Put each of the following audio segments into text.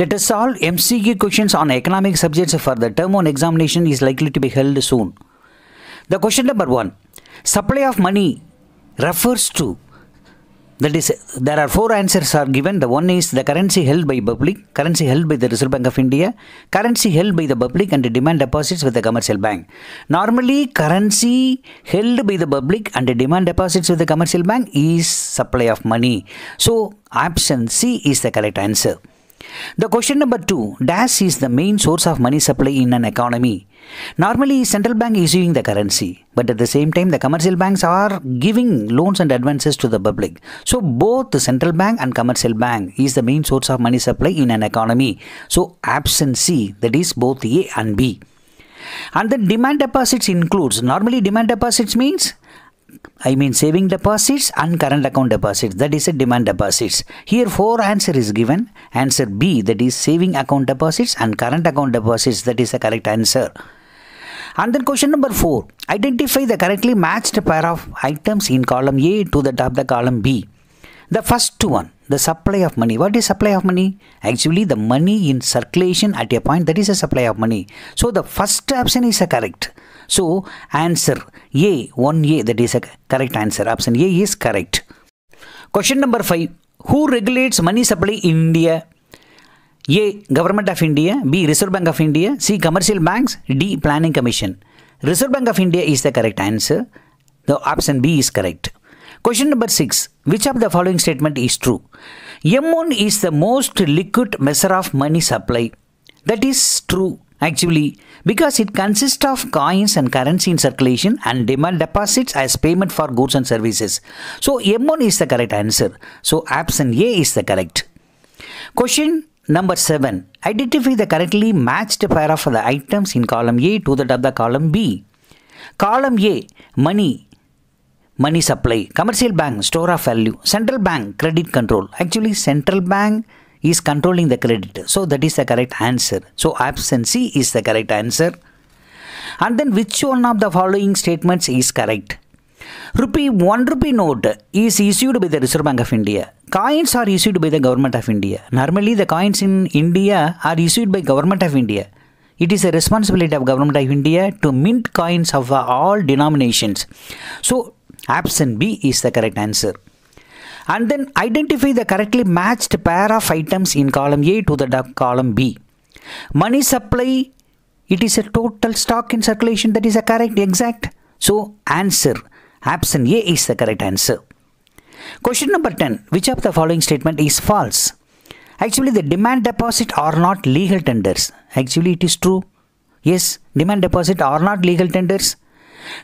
Let us solve MCQ questions on economic subjects for the term on examination is likely to be held soon. The question number 1. Supply of money refers to that is there are four answers are given the one is the currency held by public currency held by the reserve bank of india currency held by the public and demand deposits with the commercial bank normally currency held by the public and demand deposits with the commercial bank is supply of money so option c is the correct answer the question number two, dash is the main source of money supply in an economy. Normally, central bank issuing the currency, but at the same time, the commercial banks are giving loans and advances to the public. So, both the central bank and commercial bank is the main source of money supply in an economy. So, absent C, that is both A and B. And then demand deposits includes, normally demand deposits means I mean saving deposits and current account deposits that is a demand deposits. Here four answer is given. Answer B that is saving account deposits and current account deposits that is the correct answer. And then question number 4. Identify the correctly matched pair of items in column A to the top of the column B. The first one, the supply of money. What is supply of money? Actually, the money in circulation at a point that is a supply of money. So the first option is correct. So answer A, 1A that is a correct answer. Option A is correct. Question number 5. Who regulates money supply in India? A. Government of India. B. Reserve Bank of India. C. Commercial Banks. D. Planning Commission. Reserve Bank of India is the correct answer. The option B is correct. Question number 6. Which of the following statement is true? M1 is the most liquid measure of money supply. That is true. Actually, because it consists of coins and currency in circulation and demand deposits as payment for goods and services. So M1 is the correct answer. So option A is the correct. Question number 7. Identify the correctly matched pair of the items in column A to that of the column B. Column A, money, money supply, commercial bank, store of value, central bank, credit control. Actually, central bank, is controlling the credit, So that is the correct answer. So C is the correct answer. And then which one of the following statements is correct? Rupee 1 rupee note is issued by the Reserve Bank of India. Coins are issued by the Government of India. Normally the coins in India are issued by Government of India. It is a responsibility of Government of India to mint coins of all denominations. So option B is the correct answer and then identify the correctly matched pair of items in column A to the column B. Money supply, it is a total stock in circulation that is a correct exact. So answer, option A is the correct answer. Question number 10, which of the following statement is false? Actually the demand deposit are not legal tenders. Actually it is true. Yes, demand deposit are not legal tenders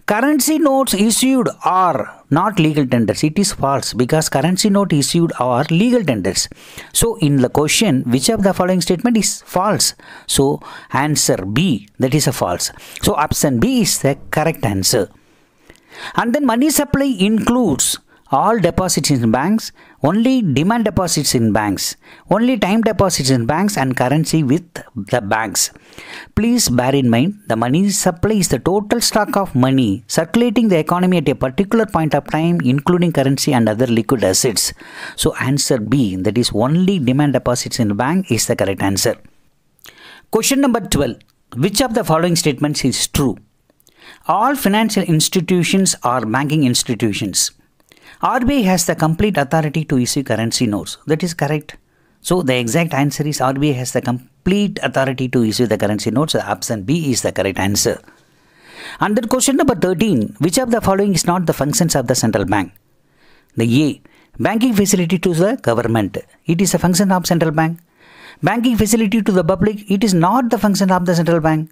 currency notes issued are not legal tenders. It is false because currency note issued are legal tenders. So in the question, which of the following statement is false? So answer B, that is a false. So option B is the correct answer. And then money supply includes all deposits in banks, only demand deposits in banks, only time deposits in banks and currency with the banks. Please bear in mind the money supply is the total stock of money circulating the economy at a particular point of time including currency and other liquid assets. So answer B that is only demand deposits in bank is the correct answer. Question number 12. Which of the following statements is true? All financial institutions are banking institutions. RBI has the complete authority to issue currency notes. That is correct. So the exact answer is RBI has the complete authority to issue the currency notes. The option B is the correct answer. Under question number 13. Which of the following is not the functions of the central bank? The A. Banking facility to the government. It is a function of central bank. Banking facility to the public. It is not the function of the central bank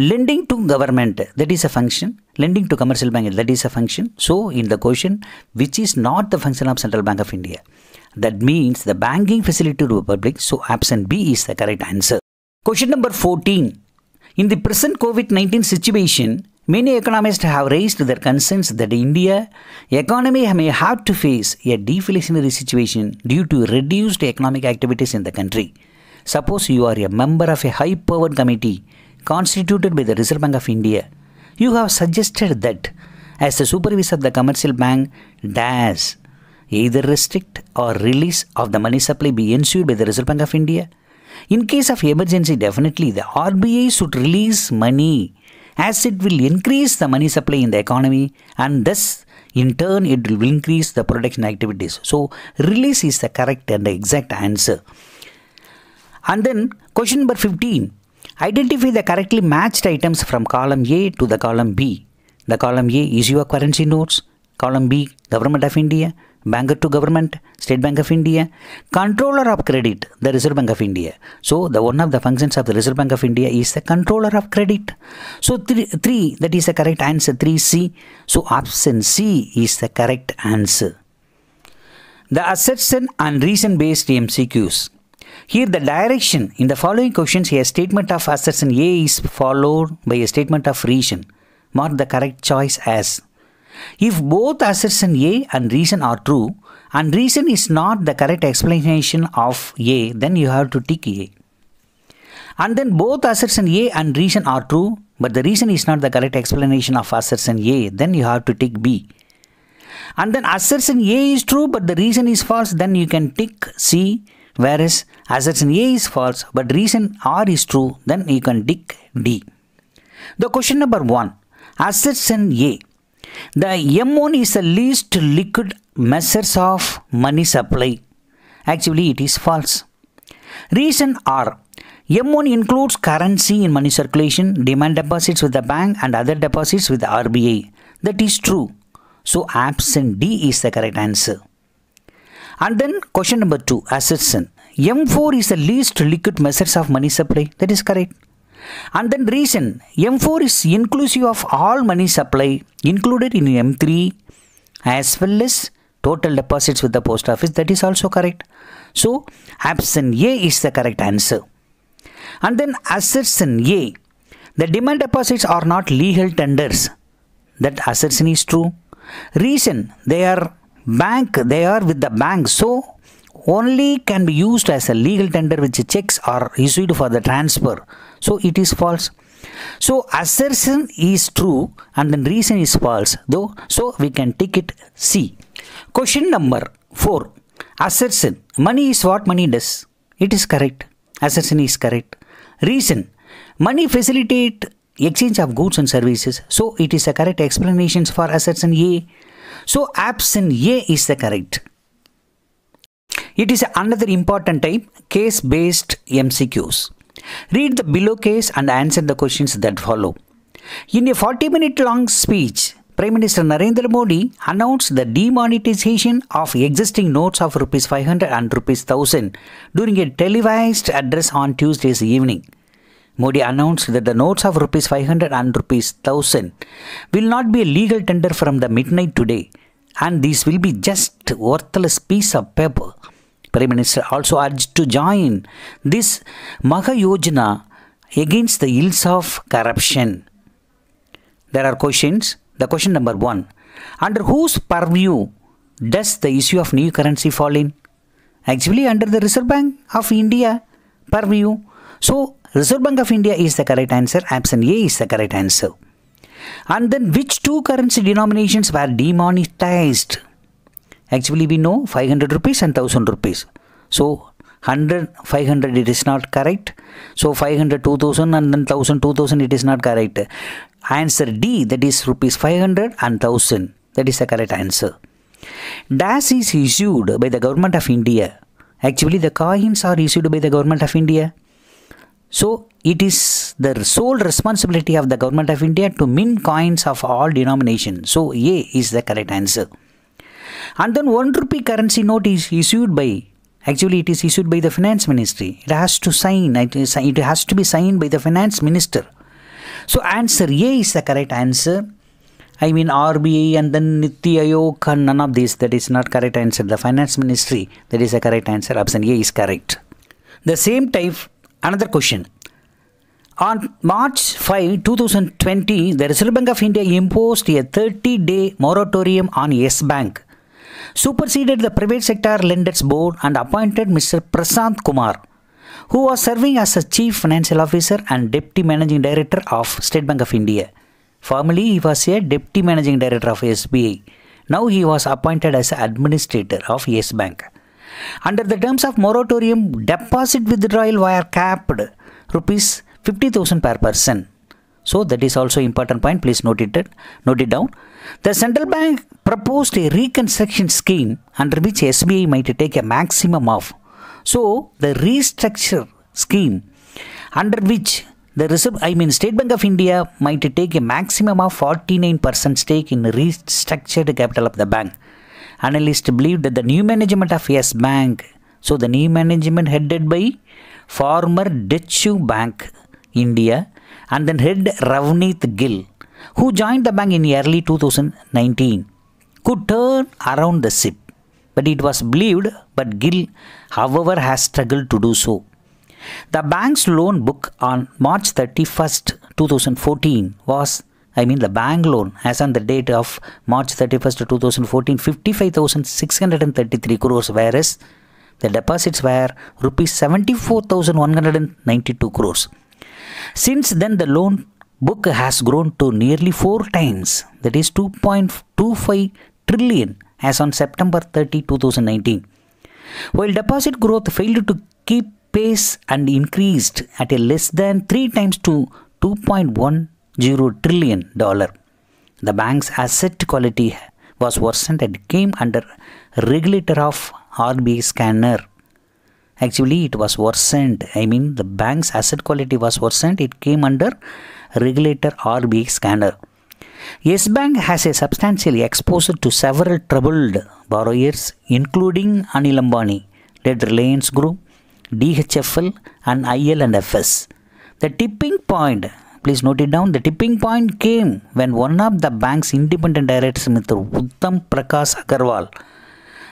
lending to government that is a function lending to commercial bank that is a function so in the question which is not the function of central bank of india that means the banking facility to the public so option b is the correct answer question number 14 in the present covid-19 situation Many economists have raised their concerns that India economy may have to face a deflationary situation due to reduced economic activities in the country. Suppose you are a member of a high powered committee constituted by the Reserve Bank of India. You have suggested that as the supervisor of the commercial bank DAS, either restrict or release of the money supply be ensured by the Reserve Bank of India. In case of emergency, definitely the RBI should release money as it will increase the money supply in the economy and thus in turn it will increase the production activities. So release is the correct and the exact answer. And then question number 15. Identify the correctly matched items from column A to the column B. The column A is your currency notes, column B, Government of India, Banker to Government, State Bank of India, Controller of Credit, the Reserve Bank of India. So, the one of the functions of the Reserve Bank of India is the Controller of Credit. So, three, three that is the correct answer, 3C. So, option C is the correct answer. The assertion and reason based MCQs. Here the direction in the following questions a statement of assertion A is followed by a statement of reason. Mark the correct choice as. If both assertion A and reason are true and reason is not the correct explanation of A then you have to tick A. And then both assertion A and reason are true but the reason is not the correct explanation of assertion A then you have to tick B. And then assertion A is true but the reason is false then you can tick C Whereas assertion A is false but reason R is true, then you can tick D. The question number 1. Assertion A. The M1 is the least liquid measures of money supply. Actually, it is false. Reason R. M1 includes currency in money circulation, demand deposits with the bank and other deposits with the RBI. That is true. So, absent D is the correct answer. And then question number two, assertion. M4 is the least liquid measures of money supply. That is correct. And then reason, M4 is inclusive of all money supply included in M3 as well as total deposits with the post office. That is also correct. So option A is the correct answer. And then assertion A, the demand deposits are not legal tenders. That assertion is true. Reason, they are bank they are with the bank so only can be used as a legal tender which checks are issued for the transfer so it is false so assertion is true and then reason is false though so we can take it c question number 4 assertion money is what money does it is correct assertion is correct reason money facilitate exchange of goods and services so it is a correct explanations for assertion a so option A is the correct. It is another important type case based MCQs. Read the below case and answer the questions that follow. In a 40 minute long speech, Prime Minister Narendra Modi announced the demonetization of existing notes of Rs 500 and Rs 1000 during a televised address on Tuesday's evening. Modi announced that the notes of rupees 500 and rupees 1000 will not be a legal tender from the midnight today and these will be just worthless piece of paper. Prime Minister also urged to join this Mahayojana Yojana against the ills of corruption. There are questions. The question number one Under whose purview does the issue of new currency fall in? Actually, under the Reserve Bank of India purview. So, Reserve Bank of India is the correct answer. Option A is the correct answer. And then which two currency denominations were demonetized? Actually, we know 500 rupees and 1000 rupees. So 100, 500 it is not correct. So 500, 2000 and then 1000, 2000 it is not correct. Answer D that is rupees 500 and 1000. That is the correct answer. DAS is issued by the government of India. Actually, the coins are issued by the government of India. So it is the sole responsibility of the government of India to mint coins of all denominations. So A is the correct answer. And then 1 rupee currency note is issued by actually it is issued by the finance ministry. It has to sign it has to be signed by the finance minister. So answer A is the correct answer. I mean RBI and then Niti Aayog and none of these that is not correct answer. The finance ministry that is the correct answer. Option A is correct. The same type Another question. On March 5, 2020, the Reserve Bank of India imposed a 30 day moratorium on Yes Bank, superseded the Private Sector Lenders Board, and appointed Mr. Prasant Kumar, who was serving as a Chief Financial Officer and Deputy Managing Director of State Bank of India. Formerly, he was a Deputy Managing Director of SBI. Now, he was appointed as Administrator of Yes Bank. Under the terms of moratorium, deposit withdrawal were capped rupees 50,000 per person. So that is also important point. Please note it, note it down. The central bank proposed a reconstruction scheme under which SBI might take a maximum of. So the restructure scheme under which the reserve i mean state bank of india might take a maximum of 49% stake in restructured capital of the bank analysts believed that the new management of Yes Bank, so the new management headed by former Ditchu Bank India and then head Ravneet Gill, who joined the bank in early 2019, could turn around the SIP. But it was believed, but Gill, however, has struggled to do so. The bank's loan book on March 31, 2014 was I mean the bank loan as on the date of March 31st 2014 55,633 crores whereas the deposits were rupees 74,192 crores. Since then the loan book has grown to nearly 4 times that is 2.25 trillion as on September 30 2019. While deposit growth failed to keep pace and increased at a less than 3 times to 2.1 Zero trillion. The bank's asset quality was worsened and came under regulator of RBI scanner. Actually, it was worsened. I mean, the bank's asset quality was worsened. It came under regulator RBI scanner. Yes Bank has a substantial exposure to several troubled borrowers, including Anil Ambani, led Reliance Group, DHFL, and IL and FS. The tipping point Please note it down. The tipping point came when one of the bank's independent directors, Mr. Uttam Prakash Agarwal,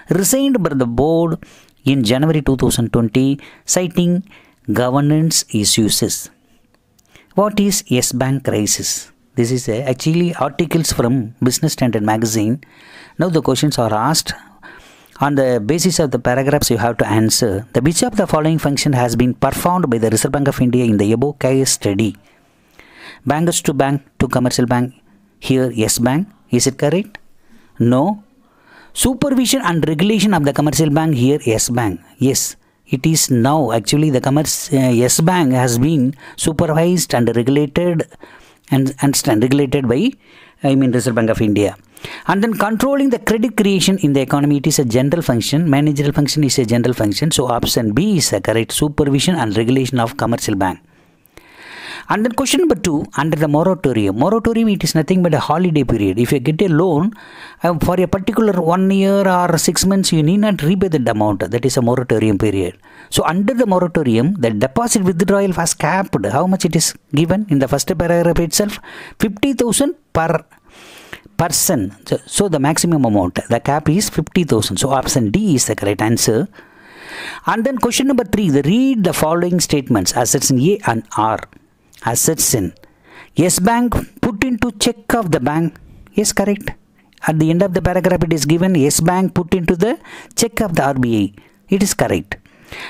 resigned by the board in January 2020, citing governance issues. What is Yes Bank crisis? This is uh, actually articles from Business Standard magazine. Now the questions are asked on the basis of the paragraphs you have to answer. The which of the following function has been performed by the Reserve Bank of India in the above case study? bankers to bank to commercial bank here yes bank is it correct no supervision and regulation of the commercial bank here yes bank yes it is now actually the commerce uh, bank has been supervised and regulated and, and regulated by i mean reserve bank of india and then controlling the credit creation in the economy it is a general function managerial function is a general function so option b is a correct supervision and regulation of commercial bank and then question number two, under the moratorium. Moratorium, it is nothing but a holiday period. If you get a loan um, for a particular one year or six months, you need not repay that amount. That is a moratorium period. So under the moratorium, the deposit withdrawal was capped. How much it is given in the first paragraph itself? 50,000 per person. So, so the maximum amount, the cap is 50,000. So option D is the correct answer. And then question number three, the read the following statements, assets in A and R assets in. Yes bank put into check of the bank. Yes, correct. At the end of the paragraph it is given yes bank put into the check of the RBI. It is correct.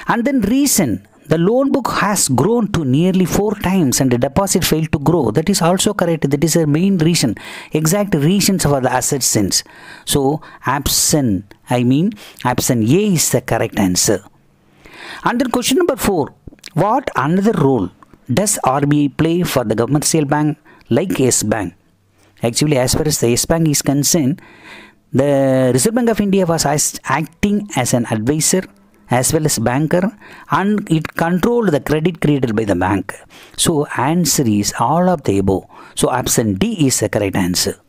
And then reason the loan book has grown to nearly four times and the deposit failed to grow. That is also correct. That is the main reason, exact reasons for the asset sins. So, absent, I mean, absent A is the correct answer. And then question number four, what another role does RBI play for the commercial bank like S Bank? Actually, as far as the S Bank is concerned, the Reserve Bank of India was acting as an advisor as well as banker and it controlled the credit created by the bank. So answer is all of the above. So option D is the correct answer.